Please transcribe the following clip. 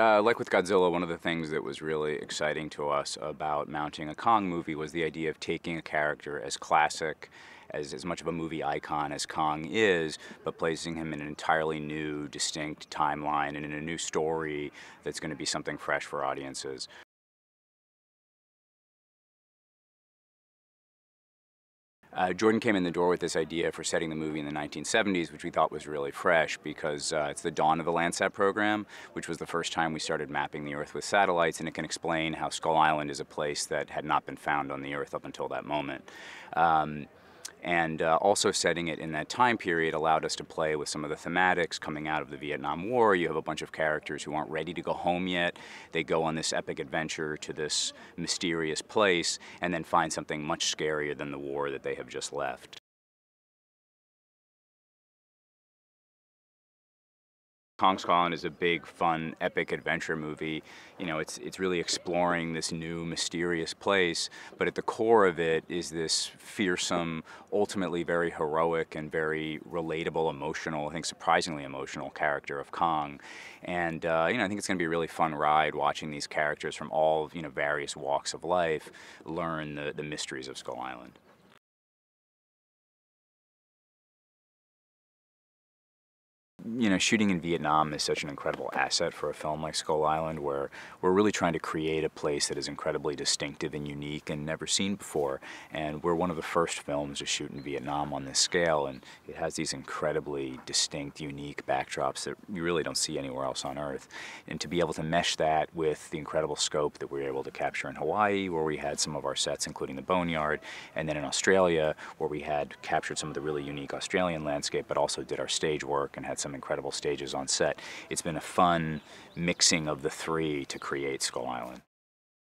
uh, like with Godzilla, one of the things that was really exciting to us about mounting a Kong movie was the idea of taking a character as classic, as, as much of a movie icon as Kong is, but placing him in an entirely new, distinct timeline and in a new story that's going to be something fresh for audiences. Uh, Jordan came in the door with this idea for setting the movie in the 1970s, which we thought was really fresh because uh, it's the dawn of the Landsat program, which was the first time we started mapping the Earth with satellites, and it can explain how Skull Island is a place that had not been found on the Earth up until that moment. Um, and uh, also setting it in that time period allowed us to play with some of the thematics coming out of the Vietnam War. You have a bunch of characters who aren't ready to go home yet. They go on this epic adventure to this mysterious place and then find something much scarier than the war that they have just left. Kong Island is a big, fun, epic adventure movie. You know, it's it's really exploring this new, mysterious place, but at the core of it is this fearsome, ultimately very heroic and very relatable, emotional, I think surprisingly emotional character of Kong. And uh, you know, I think it's going to be a really fun ride watching these characters from all you know various walks of life learn the, the mysteries of Skull Island. you know, shooting in Vietnam is such an incredible asset for a film like Skull Island, where we're really trying to create a place that is incredibly distinctive and unique and never seen before. And we're one of the first films to shoot in Vietnam on this scale, and it has these incredibly distinct, unique backdrops that you really don't see anywhere else on Earth. And to be able to mesh that with the incredible scope that we were able to capture in Hawaii, where we had some of our sets, including the Boneyard, and then in Australia, where we had captured some of the really unique Australian landscape, but also did our stage work and had some incredible stages on set. It's been a fun mixing of the three to create Skull Island.